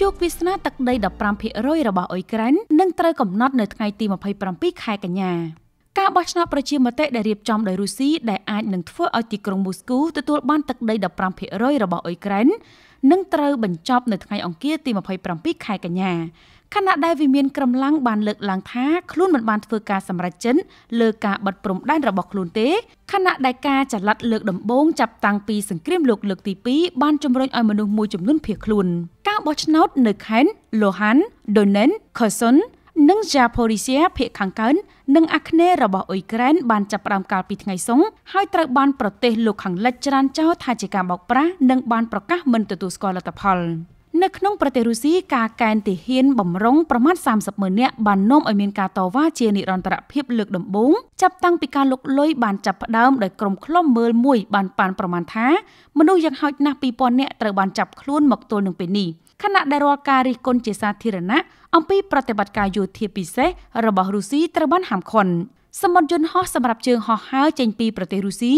ជោគវាសនាទឹកដី15%របស់អ៊ុយក្រែននឹងត្រូវកំណត់នៅថ្ងៃទី27ខែកញ្ញាការបោះឆ្នោតប្រជាមតិដែលរៀបចំដោយរុស្ស៊ីដែលអាចនឹងធ្វើឲ្យទីក្រុងមូស្គូទទួលបានទឹកដី15%របស់អ៊ុយក្រែននឹងត្រូវបញ្ចប់នៅថ្ងៃអង្គារទី27ខែកញ្ញាខណៈដែលវិមានក្រមឡាំងបានលើកឡើងថាខ្លួនមិនបានធ្វើការសម្រេចចិនលើការបិទព្រំដែនរបស់ខ្លួនទេខណៈដែលការចល័តលើកដំបូងចាប់តាំងពីសង្គ្រាមលោកលើកទី2បានជំរុញឲ្យមនុស្សមួយចំនួនភៀសខ្លួន។របោះឆ្នោតនៅខេនលូហាន់ដូណិនខឺសុននិងយ៉ាប៉ូរីសៀភាគខាងកើតនិងអាគ្នេយ៍របស់អ៊ុយក្រែនបានចាប់ផ្ដើមកាលពីថ្ងៃសុក្រហើយត្រូវបានប្រទេសលោកខាងលិចច្រានចោទថាជាការបោកប្រាស់និងបានប្រកាសមិនទទួលស្គាល់លទ្ធផល នៅក្នុងប្រទេសរុស្ស៊ីការកែនទាហានបំរុងប្រមាណ30ម៉ឺននាក់បាននាំឲ្យមានការតវ៉ាជានិរន្តរភាពលើកដំបូង ចាប់តាំងពីការលុកលុយបានចាប់ផ្ដើមដោយក្រុមឃ្លាំមើលមួយបានប៉ានប្រមាណថាមនុស្សយ៉ាងហោចណាស់2000នាក់ត្រូវបានចាប់ខ្លួនមកទល់នឹងពេលនេះ។ខណៈដែលរាល់ការរិះគន់ជាសាធារណៈអំពីប្រតិបត្តិការយោធាពិសេសរបស់រុស្ស៊ីត្រូវបានហាមឃាត់សមុទ្រយន្តហោះសម្រាប់ជើងហោះហើរចេញពីប្រទេសរុស្ស៊ី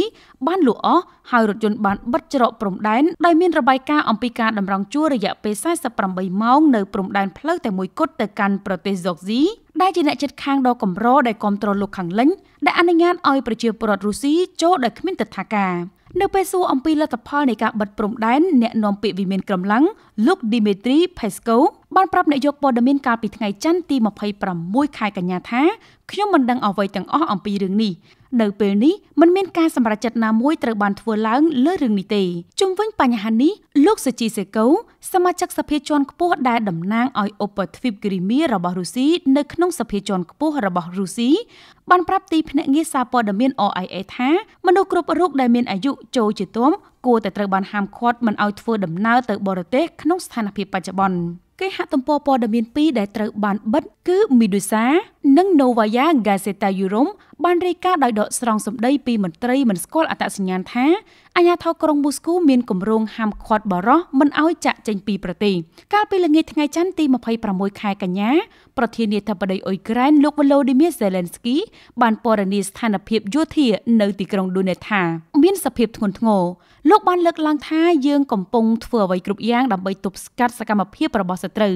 បានលក់អស់ហើយរថយន្តបានបិទច្រកព្រំដែនដោយមានរបាយការណ៍អំពីការតម្រង់ជួររយៈពេល48ម៉ោងនៅព្រំដែនផ្លូវតែមួយគត់ទៅកាន់ប្រទេសហ្សូស៊ីដែលជាអ្នកជិតខាងដ៏កម្រដែលគ្រប់គ្រងលោកខាងលិចដែលអនុញ្ញាតឲ្យប្រជាពលរដ្ឋរុស្ស៊ីចូលដោយគ្មានទិដ្ឋាការ។នៅពេលសួរអំពីលទ្ធផលនៃការបិទព្រំដែនអ្នកនាំពាក្យវិមានក្រមឡាំងលោកឌីមេត្រីផេស្កូបានប្រាប់អ្នកយកព័ត៌មានកាលពីថ្ងៃច័ន្ទទី26ខែកញ្ញាថាខ្ញុំមិនដឹងអ្វីទាំងអស់អំពីរឿងនេះនៅពេលនេះមិនមានការសម្រេចចិត្តណាមួយត្រូវបានធ្វើឡើងលើរឿងនេះទេជុំវិញបញ្ហានេះលោកសជីសេកូសមាជិកសភាជាន់ខ្ពស់ដែលតំណាងឲ្យឧបទ្វីបគ្រីមៀរបស់រុស្ស៊ីនៅក្នុងសភាជាន់ខ្ពស់របស់រុស្ស៊ីបានប្រាប់ទីភ្នាក់ងារសារព័ត៌មាន OIA ថាមនុស្សគ្រប់រូបដែលមានអាយុចូលជាទំគួរតែត្រូវបានហាមឃាត់មិនឲ្យធ្វើដំណើរទៅបរទេសក្នុងស្ថានភាពបច្ចុប្បន្នគេហទំព័រព័ត៌មានពីរដែលត្រូវបានបិទគឺ Medusa និង Novaya Gazeta Yorum បានរាយការណ៍ដោយដកស្រង់សម្ដីពីមន្ត្រីមិនស្គាល់អត្តសញ្ញាណថាអាជ្ញាធរក្រុងមូស្គូមានគម្រោងហាមឃាត់បរិសមិនឲ្យចាក់ចេញពីប្រទេសកាលពីល្ងាចថ្ងៃច័ន្ទទី26ខែកញ្ញាប្រធានាធិបតីអ៊ុយក្រែនលោកវឡូឌីមៀសេឡែនស្គី បានពណ៌នាស្ថានភាពយោធានៅទីក្រុង ដូនេថាមានសភាពធ្ងន់ធ្ងរលោកបានលើកឡើងថាយើងកំពុងធ្វើអ្វីគ្រប់យ៉ាងដើម្បីទប់ស្កាត់សកម្មភាពរបស់សសត្រូវ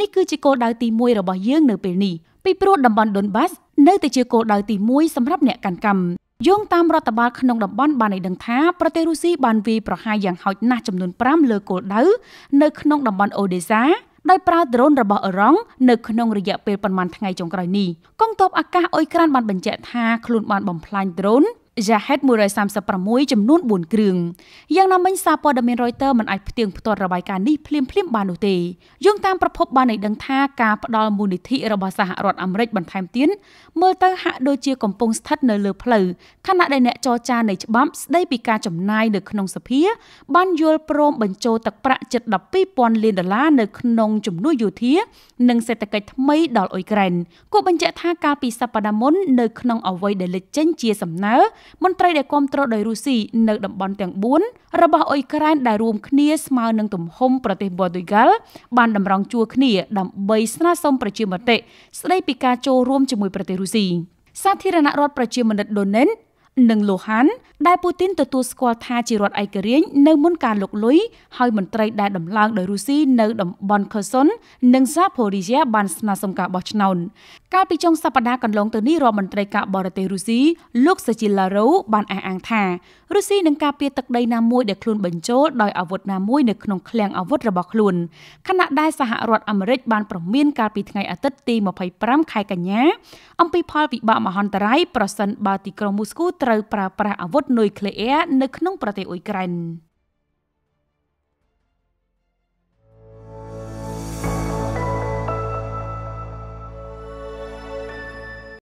នេះគឺជាគោលដៅទី1របស់យើងនៅពេលនេះពីព្រោះតំបន់ Donbas នៅតែជាគោលដៅទី1សម្រាប់អ្នកកាន់កម្មយោងតាមរដ្ឋបាលក្នុងតំបន់បានឲ្យដឹងថាប្រទេសរុស្ស៊ីបានវាយប្រហារយ៉ាងហោចណាស់ចំនួន5លើគោលដៅនៅក្នុងតំបន់អូដេសាដោយប្រើដ្រូនរបស់អឺរ៉ុងនៅក្នុងរយៈពេលប្រមាណថ្ងៃចុងក្រោយនេះកងទ័ពអាកាសអ៊ុយក្រែនបានបញ្ជាក់ថាខ្លួនបានបំផ្លាញដ្រូន Jahat 136ចំនួន4គ្រឿងយ៉ាងណាមិញសារព័ត៌មាន Reuters មិនអាចផ្ទៀងផ្ទាត់របាយការណ៍នេះភ្លាមៗបាននោះទេយោងតាមប្រភពបានឲ្យដឹងថាការផ្ដាល់មូលនិធិរបស់សហរដ្ឋអាមេរិកបន្ថែមទៀតមើលទៅហាក់ដូចជាកំពុងស្ថិតនៅលើផ្លូវខណៈដែលអ្នកចរចានៃច្បាប់ស្ដីពីការចំណាយនៅក្នុងសភាបានយល់ព្រមបញ្ចូលទឹកប្រាក់ជិត12,000លានដុល្លារនៅក្នុងជំនួយយោធានិងសេដ្ឋកិច្ចថ្មីដល់អ៊ុយក្រែនគូបញ្ជាក់ថាកាលពីសប្តាហ៍មុននៅក្នុងអ្វីដែលលេចចេញជាសំណើមន្ត្រីដែលគ្រប់គ្រងដោយរុស្ស៊ីនៅតំបន់ទាំង4របស់អ៊ុយក្រែនដែលរួមគ្នាស្មើនឹងទំហំប្រទេសព័រទុយហ្គាល់បានតម្រង់ជួរគ្នាដើម្បីស្នើសុំប្រជាមតិស្ដីពីការចូលរួមជាមួយប្រទេសរុស្ស៊ីសាធារណរដ្ឋប្រជាមានិតដូនិននិងលូហាន់ដែលពូទីនទទួលស្គាល់ថាជារដ្ឋឯករាជ្យនៅមុនការលុកលុយហើយមន្ត្រីដែលដំឡើងដោយរុស្ស៊ីនៅតំបន់ខឺសុននិងសាផូរីយ៉ាបានស្នើសុំការបោះឆ្នោតកាលពីចុងសប្តាហ៍កន្លងទៅនេះរដ្ឋមន្ត្រីការបរទេសរុស្ស៊ីលោកសេជីឡារ៉ូបានអះអាងថារុស្ស៊ីនឹងការពារទឹកដីណាមួយដែលខ្លួនបញ្ចូលដោយអាវុធណាមួយនៅក្នុងឃ្លាំងអាវុធរបស់ខ្លួនខណៈដែលសហរដ្ឋអាមេរិកបានប្រមាន កាលពីថ្ងៃអាទិត្យទី25ខែកញ្ញាអំពីផលវិបាកមហន្តរាយប្រសិនបើទីក្រុងមូស្គូត្រូវត្រូវប្រើប្រាស់អាវុធនុយក្លេអ៊ែរនៅក្នុងប្រទេសអ៊ុយក្រែន។